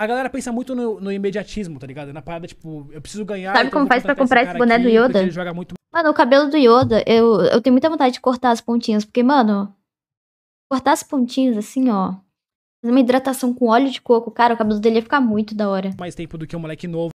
a galera pensa muito no, no, imediatismo, tá ligado? Na parada, tipo, eu preciso ganhar. Sabe então como faz pra comprar esse, boné aqui, do Yoda? jogar muito... Mano, o cabelo do Yoda, eu, eu tenho muita vontade de cortar as pontinhas, porque, mano, cortar as pontinhas assim, ó. Fazer uma hidratação com óleo de coco, cara, o cabelo dele ia ficar muito da hora. Mais tempo do que um moleque novo.